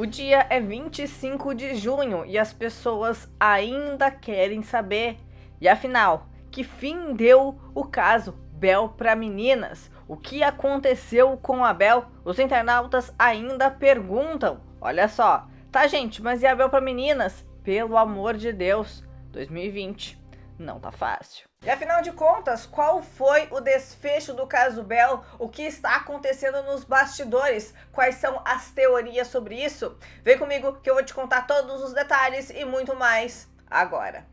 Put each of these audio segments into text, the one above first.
O dia é 25 de junho e as pessoas ainda querem saber. E afinal, que fim deu o caso Bel para meninas? O que aconteceu com a Bel? Os internautas ainda perguntam. Olha só. Tá, gente, mas e a Bel para meninas? Pelo amor de Deus, 2020 não tá fácil. E afinal de contas, qual foi o desfecho do caso Bell? O que está acontecendo nos bastidores? Quais são as teorias sobre isso? Vem comigo que eu vou te contar todos os detalhes e muito mais agora.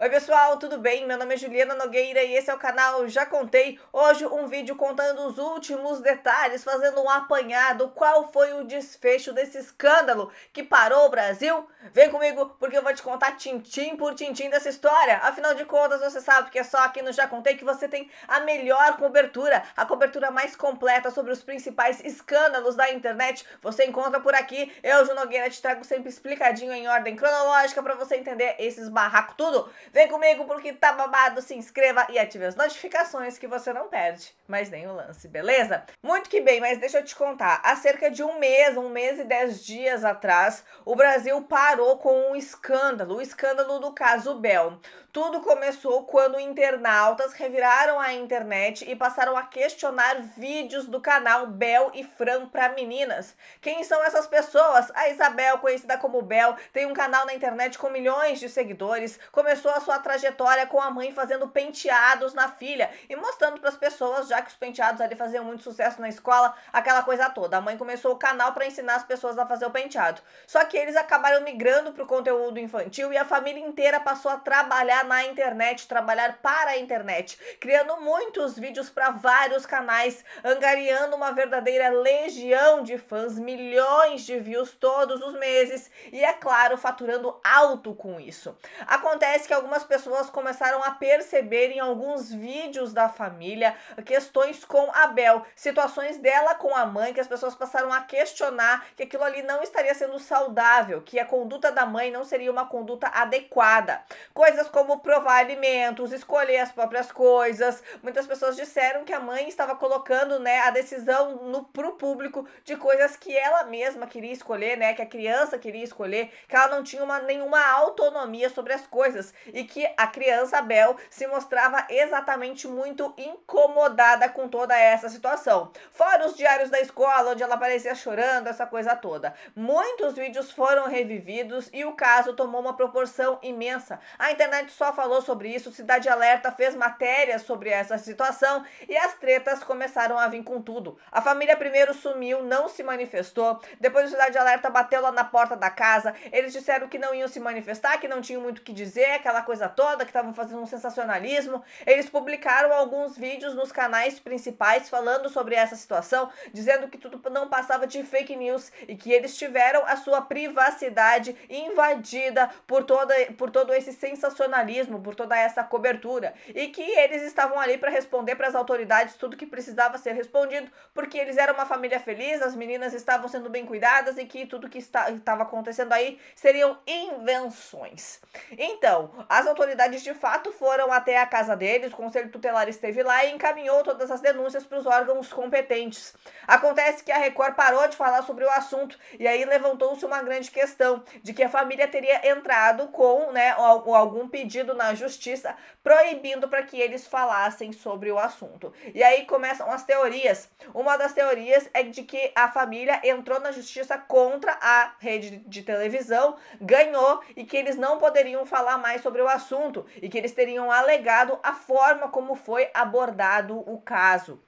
Oi pessoal, tudo bem? Meu nome é Juliana Nogueira e esse é o canal Já Contei. Hoje um vídeo contando os últimos detalhes, fazendo um apanhado, qual foi o desfecho desse escândalo que parou o Brasil. Vem comigo porque eu vou te contar tintim por tintim dessa história. Afinal de contas, você sabe que é só aqui no Já Contei que você tem a melhor cobertura, a cobertura mais completa sobre os principais escândalos da internet. Você encontra por aqui. Eu, Ju Nogueira, te trago sempre explicadinho em ordem cronológica para você entender esses barracos tudo. Vem comigo porque tá babado, se inscreva e ative as notificações que você não perde mais nenhum lance, beleza? Muito que bem, mas deixa eu te contar. Há cerca de um mês, um mês e dez dias atrás, o Brasil parou com um escândalo, o escândalo do caso Bel. Tudo começou quando internautas reviraram a internet e passaram a questionar vídeos do canal Bel e Fran para meninas. Quem são essas pessoas? A Isabel, conhecida como Bel, tem um canal na internet com milhões de seguidores, começou a sua trajetória com a mãe fazendo penteados na filha e mostrando para as pessoas, já que os penteados ali faziam muito sucesso na escola, aquela coisa toda. A mãe começou o canal para ensinar as pessoas a fazer o penteado. Só que eles acabaram migrando para o conteúdo infantil e a família inteira passou a trabalhar na internet, trabalhar para a internet, criando muitos vídeos para vários canais, angariando uma verdadeira legião de fãs, milhões de views todos os meses e, é claro, faturando alto com isso. Acontece que alguns algumas pessoas começaram a perceber em alguns vídeos da família questões com Abel situações dela com a mãe que as pessoas passaram a questionar que aquilo ali não estaria sendo saudável, que a conduta da mãe não seria uma conduta adequada. Coisas como provar alimentos, escolher as próprias coisas. Muitas pessoas disseram que a mãe estava colocando, né, a decisão no pro público de coisas que ela mesma queria escolher, né, que a criança queria escolher, que ela não tinha uma, nenhuma autonomia sobre as coisas e que a criança Bel se mostrava exatamente muito incomodada com toda essa situação. Fora os diários da escola, onde ela parecia chorando, essa coisa toda. Muitos vídeos foram revividos e o caso tomou uma proporção imensa. A internet só falou sobre isso, Cidade Alerta fez matérias sobre essa situação e as tretas começaram a vir com tudo. A família primeiro sumiu, não se manifestou, depois o Cidade Alerta bateu lá na porta da casa, eles disseram que não iam se manifestar, que não tinham muito o que dizer, aquela coisa toda, que estavam fazendo um sensacionalismo. Eles publicaram alguns vídeos nos canais principais falando sobre essa situação, dizendo que tudo não passava de fake news e que eles tiveram a sua privacidade invadida por, toda, por todo esse sensacionalismo, por toda essa cobertura. E que eles estavam ali para responder para as autoridades tudo que precisava ser respondido, porque eles eram uma família feliz, as meninas estavam sendo bem cuidadas e que tudo que estava acontecendo aí seriam invenções. Então, a as autoridades de fato foram até a casa deles, o Conselho Tutelar esteve lá e encaminhou todas as denúncias para os órgãos competentes. Acontece que a Record parou de falar sobre o assunto e aí levantou-se uma grande questão de que a família teria entrado com né, algum pedido na justiça proibindo para que eles falassem sobre o assunto. E aí começam as teorias. Uma das teorias é de que a família entrou na justiça contra a rede de televisão, ganhou e que eles não poderiam falar mais sobre o o assunto e que eles teriam alegado a forma como foi abordado o caso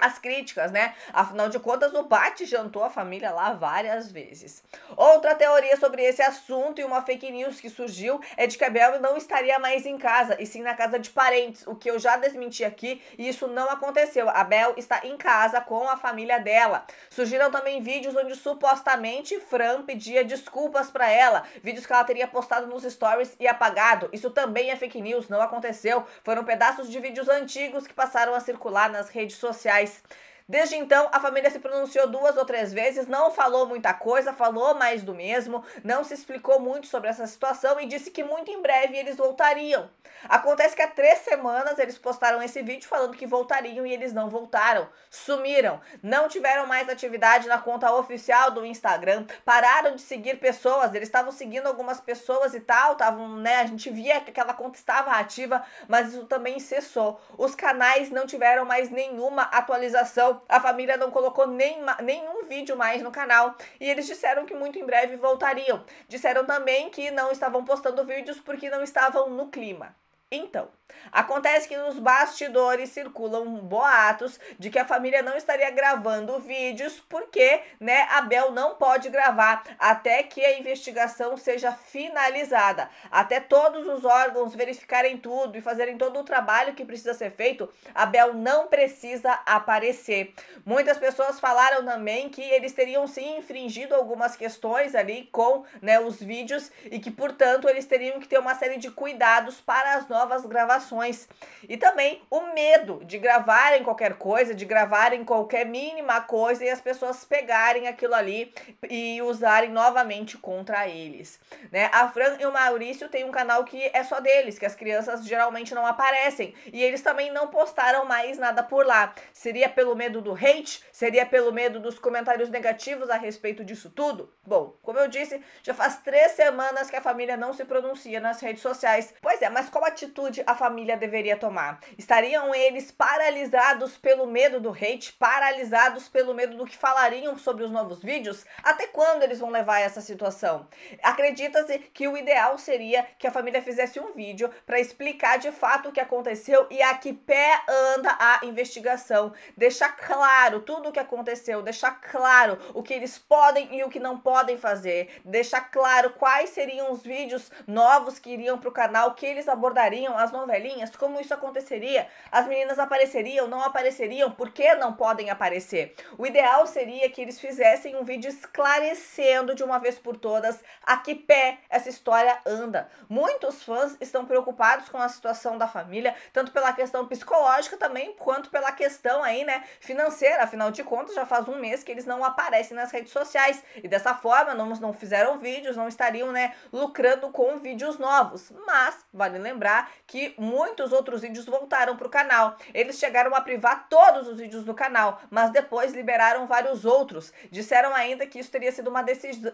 as críticas, né? Afinal de contas, o Bat jantou a família lá várias vezes. Outra teoria sobre esse assunto e uma fake news que surgiu é de que a Bel não estaria mais em casa, e sim na casa de parentes, o que eu já desmenti aqui e isso não aconteceu. A Bel está em casa com a família dela. Surgiram também vídeos onde supostamente Fran pedia desculpas para ela, vídeos que ela teria postado nos stories e apagado. Isso também é fake news, não aconteceu. Foram pedaços de vídeos antigos que passaram a circular nas redes sociais. guys. Desde então, a família se pronunciou duas ou três vezes, não falou muita coisa, falou mais do mesmo, não se explicou muito sobre essa situação e disse que muito em breve eles voltariam. Acontece que há três semanas eles postaram esse vídeo falando que voltariam e eles não voltaram, sumiram, não tiveram mais atividade na conta oficial do Instagram, pararam de seguir pessoas, eles estavam seguindo algumas pessoas e tal, estavam, né, a gente via que aquela conta estava ativa, mas isso também cessou. Os canais não tiveram mais nenhuma atualização a família não colocou nem, nenhum vídeo mais no canal e eles disseram que muito em breve voltariam. Disseram também que não estavam postando vídeos porque não estavam no clima. Então, acontece que nos bastidores circulam boatos de que a família não estaria gravando vídeos porque, né, Abel não pode gravar até que a investigação seja finalizada, até todos os órgãos verificarem tudo e fazerem todo o trabalho que precisa ser feito, Abel não precisa aparecer. Muitas pessoas falaram também que eles teriam se infringido algumas questões ali com, né, os vídeos e que, portanto, eles teriam que ter uma série de cuidados para as novas gravações. E também o medo de gravarem qualquer coisa, de gravarem qualquer mínima coisa e as pessoas pegarem aquilo ali e usarem novamente contra eles. Né? A Fran e o Maurício têm um canal que é só deles, que as crianças geralmente não aparecem. E eles também não postaram mais nada por lá. Seria pelo medo do hate? Seria pelo medo dos comentários negativos a respeito disso tudo? Bom, como eu disse, já faz três semanas que a família não se pronuncia nas redes sociais. Pois é, mas como a atitude a família deveria tomar? Estariam eles paralisados pelo medo do hate, paralisados pelo medo do que falariam sobre os novos vídeos? Até quando eles vão levar essa situação? Acredita-se que o ideal seria que a família fizesse um vídeo para explicar de fato o que aconteceu e a que pé anda a investigação, deixar claro tudo o que aconteceu, deixar claro o que eles podem e o que não podem fazer, deixar claro quais seriam os vídeos novos que iriam para o canal, que eles abordariam as novelinhas, como isso aconteceria? As meninas apareceriam, não apareceriam, por que não podem aparecer? O ideal seria que eles fizessem um vídeo esclarecendo de uma vez por todas a que pé essa história anda. Muitos fãs estão preocupados com a situação da família, tanto pela questão psicológica também, quanto pela questão aí, né, financeira. Afinal de contas, já faz um mês que eles não aparecem nas redes sociais e dessa forma não, não fizeram vídeos, não estariam, né, lucrando com vídeos novos. Mas, vale lembrar que muitos outros vídeos voltaram para o canal. Eles chegaram a privar todos os vídeos do canal, mas depois liberaram vários outros. Disseram ainda que isso teria sido uma,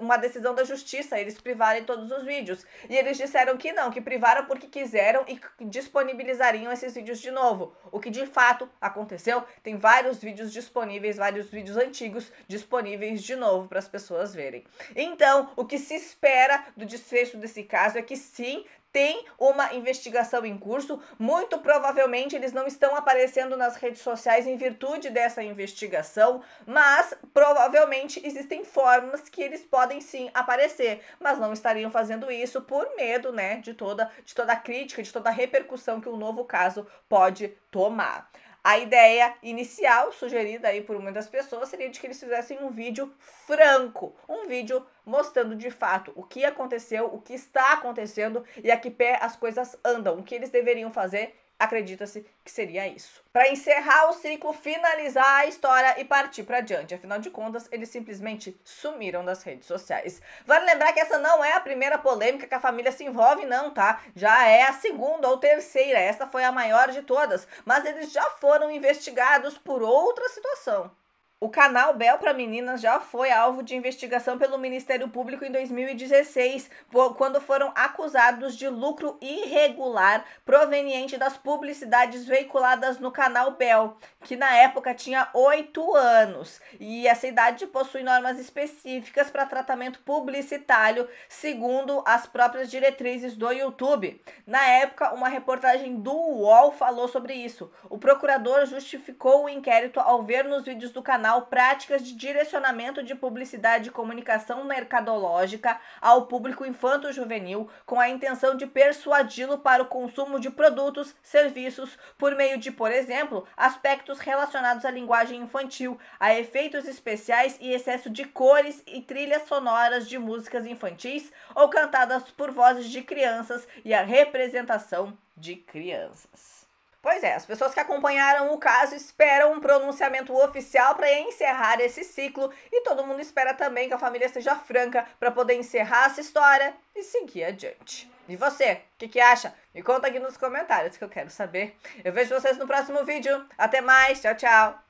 uma decisão da justiça, eles privarem todos os vídeos. E eles disseram que não, que privaram porque quiseram e disponibilizariam esses vídeos de novo. O que de fato aconteceu, tem vários vídeos disponíveis, vários vídeos antigos disponíveis de novo para as pessoas verem. Então, o que se espera do desfecho desse caso é que sim, tem uma investigação em curso. Muito provavelmente eles não estão aparecendo nas redes sociais em virtude dessa investigação, mas provavelmente existem formas que eles podem sim aparecer, mas não estariam fazendo isso por medo, né, de toda de toda a crítica, de toda a repercussão que o um novo caso pode tomar. A ideia inicial, sugerida aí por muitas pessoas, seria de que eles fizessem um vídeo franco, um vídeo mostrando de fato o que aconteceu, o que está acontecendo e a que pé as coisas andam, o que eles deveriam fazer Acredita-se que seria isso. Para encerrar o ciclo, finalizar a história e partir para diante. Afinal de contas, eles simplesmente sumiram das redes sociais. Vale lembrar que essa não é a primeira polêmica que a família se envolve, não, tá? Já é a segunda ou terceira. Essa foi a maior de todas. Mas eles já foram investigados por outra situação. O canal Bel para Meninas já foi alvo de investigação pelo Ministério Público em 2016, quando foram acusados de lucro irregular proveniente das publicidades veiculadas no canal Bel, que na época tinha 8 anos. E essa idade possui normas específicas para tratamento publicitário, segundo as próprias diretrizes do YouTube. Na época, uma reportagem do UOL falou sobre isso. O procurador justificou o inquérito ao ver nos vídeos do canal Nacional práticas de direcionamento de publicidade e comunicação mercadológica ao público infanto-juvenil com a intenção de persuadi-lo para o consumo de produtos, serviços, por meio de, por exemplo, aspectos relacionados à linguagem infantil, a efeitos especiais e excesso de cores e trilhas sonoras de músicas infantis ou cantadas por vozes de crianças e a representação de crianças. Pois é, as pessoas que acompanharam o caso esperam um pronunciamento oficial para encerrar esse ciclo e todo mundo espera também que a família seja franca para poder encerrar essa história e seguir adiante. E você, o que, que acha? Me conta aqui nos comentários que eu quero saber. Eu vejo vocês no próximo vídeo. Até mais, tchau, tchau!